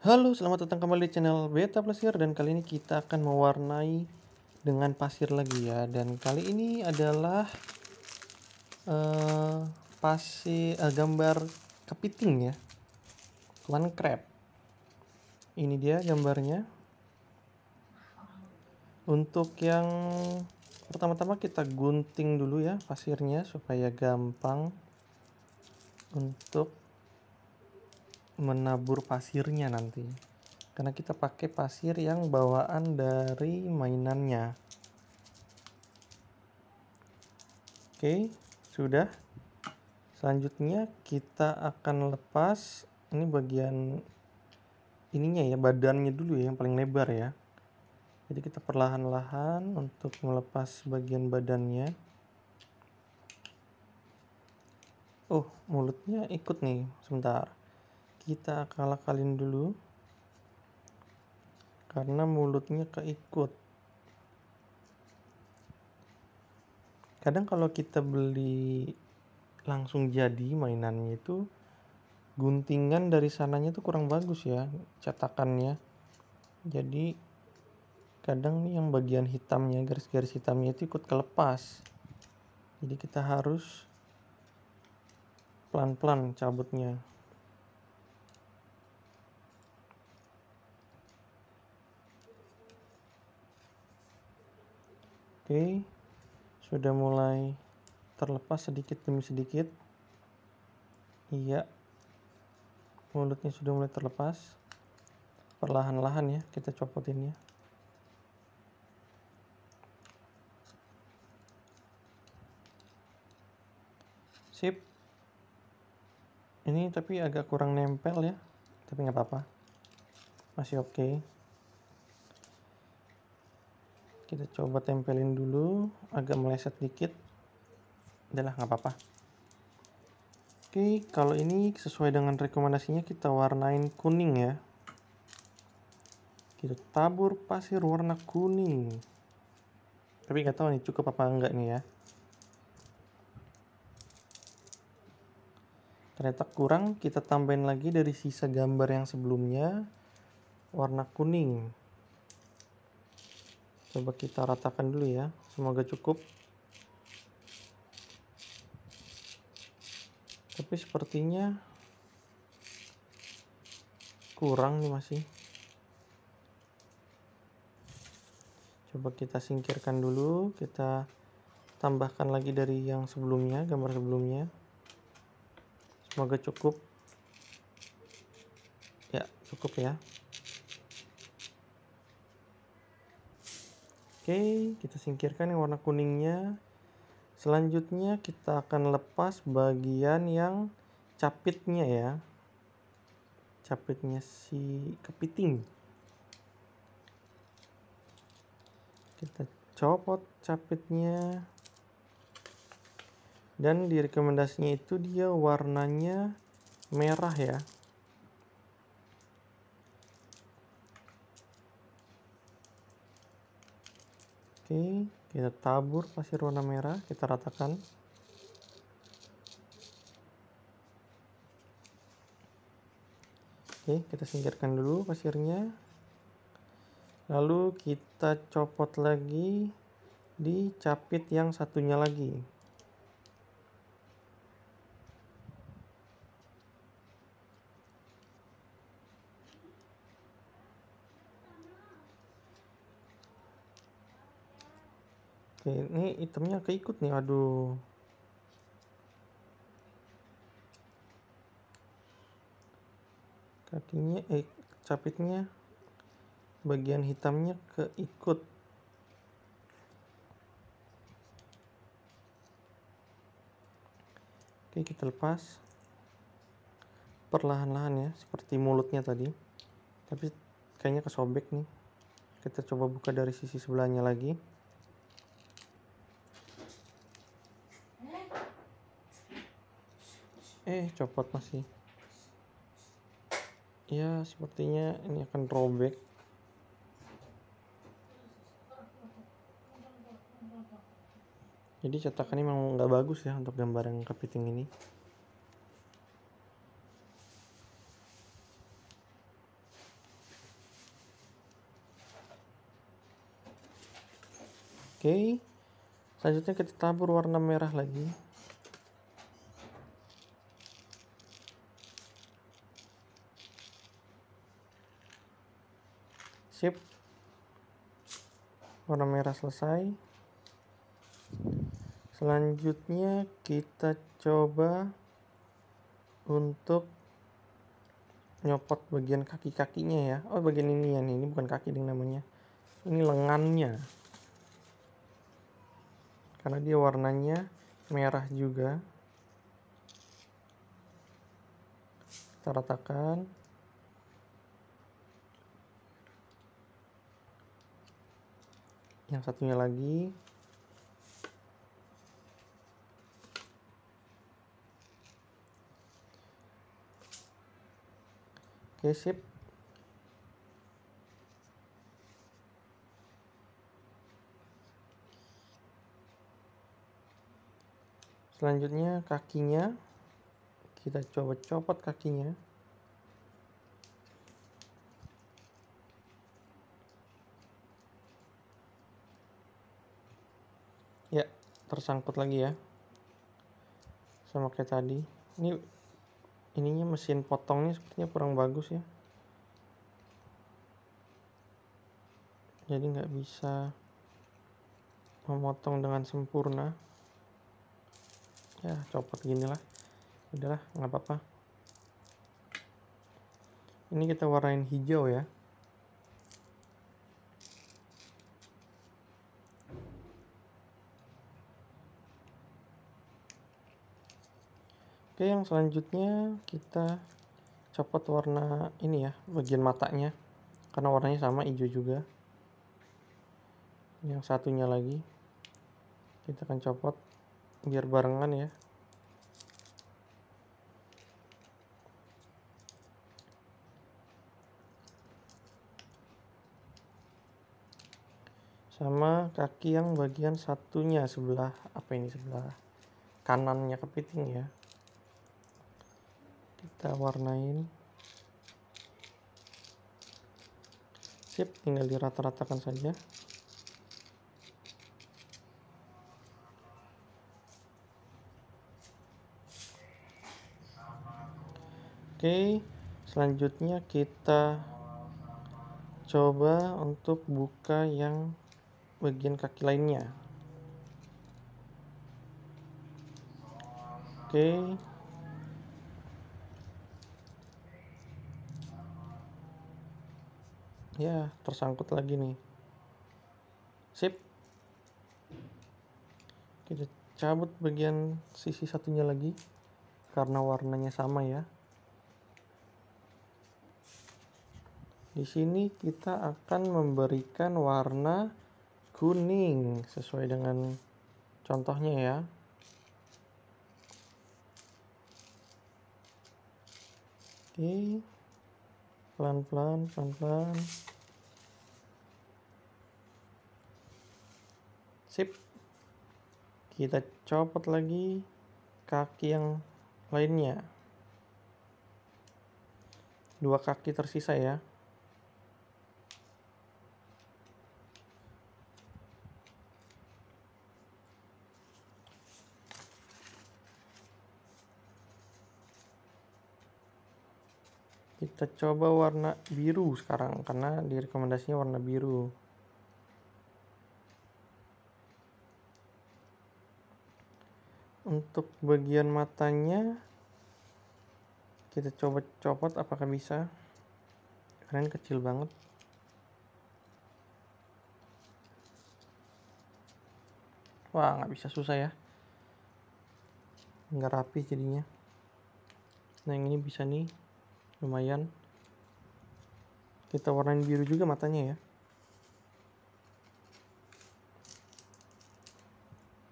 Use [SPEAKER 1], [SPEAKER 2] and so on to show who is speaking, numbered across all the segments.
[SPEAKER 1] Halo, selamat datang kembali di channel Beta Pleasure dan kali ini kita akan mewarnai dengan pasir lagi ya. Dan kali ini adalah uh, pasir uh, gambar kepiting ya. one crab. Ini dia gambarnya. Untuk yang pertama-tama kita gunting dulu ya pasirnya supaya gampang untuk menabur pasirnya nanti karena kita pakai pasir yang bawaan dari mainannya oke sudah selanjutnya kita akan lepas ini bagian ininya ya badannya dulu ya yang paling lebar ya jadi kita perlahan-lahan untuk melepas bagian badannya oh mulutnya ikut nih sebentar kita akal-akalin dulu karena mulutnya keikut kadang kalau kita beli langsung jadi mainannya itu guntingan dari sananya itu kurang bagus ya cetakannya jadi kadang yang bagian hitamnya garis-garis hitamnya itu ikut kelepas jadi kita harus pelan-pelan cabutnya Oke, sudah mulai terlepas sedikit demi sedikit. Iya, mulutnya sudah mulai terlepas. Perlahan-lahan ya, kita copotin ya. Sip. Ini tapi agak kurang nempel ya, tapi nggak apa-apa. Masih oke. Okay kita coba tempelin dulu agak meleset dikit adalah nggak apa-apa oke kalau ini sesuai dengan rekomendasinya kita warnain kuning ya kita tabur pasir warna kuning tapi nggak tahu nih cukup apa enggak nih ya ternyata kurang kita tambahin lagi dari sisa gambar yang sebelumnya warna kuning coba kita ratakan dulu ya semoga cukup tapi sepertinya kurang nih masih coba kita singkirkan dulu kita tambahkan lagi dari yang sebelumnya gambar sebelumnya semoga cukup ya cukup ya Oke, kita singkirkan yang warna kuningnya. Selanjutnya kita akan lepas bagian yang capitnya ya. Capitnya si kepiting. Kita copot capitnya. Dan di rekomendasinya itu dia warnanya merah ya. Oke, kita tabur pasir warna merah, kita ratakan. Oke, kita singkirkan dulu pasirnya. Lalu kita copot lagi di capit yang satunya lagi. Oke, ini itemnya keikut nih, aduh. Kakinya, eh, capitnya, bagian hitamnya keikut. Oke, kita lepas. Perlahan-lahan ya, seperti mulutnya tadi. Tapi kayaknya kesobek nih. Kita coba buka dari sisi sebelahnya lagi. eh copot masih ya sepertinya ini akan robek jadi cetakan ini memang nggak bagus ya untuk gambar yang kepiting ini oke selanjutnya kita tabur warna merah lagi sip warna merah selesai selanjutnya kita coba untuk nyopot bagian kaki-kakinya ya oh bagian ini ya nih ini bukan kaki ding namanya ini lengannya karena dia warnanya merah juga kita ratakan yang satunya lagi oke sip selanjutnya kakinya kita coba copot kakinya tersangkut lagi ya sama kayak tadi ini ininya mesin potongnya sepertinya kurang bagus ya jadi nggak bisa memotong dengan sempurna ya copot gini lah udahlah nggak apa-apa ini kita warnain hijau ya Oke, yang selanjutnya kita copot warna ini ya, bagian matanya. Karena warnanya sama hijau juga. Yang satunya lagi kita akan copot biar barengan ya. sama kaki yang bagian satunya sebelah apa ini sebelah kanannya kepiting ya kita warnain sip tinggal dirata-ratakan saja Oke, selanjutnya kita coba untuk buka yang bagian kaki lainnya. Oke, ya tersangkut lagi nih sip kita cabut bagian sisi satunya lagi karena warnanya sama ya di sini kita akan memberikan warna kuning sesuai dengan contohnya ya oke pelan-pelan pelan-pelan sip kita copot lagi kaki yang lainnya dua kaki tersisa ya kita coba warna biru sekarang karena direkomendasinya warna biru untuk bagian matanya kita coba copot apakah bisa keren kecil banget wah nggak bisa susah ya nggak rapi jadinya nah yang ini bisa nih lumayan kita warnain biru juga matanya ya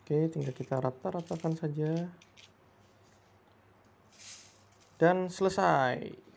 [SPEAKER 1] Oke, tinggal kita rata-ratakan saja. Dan selesai.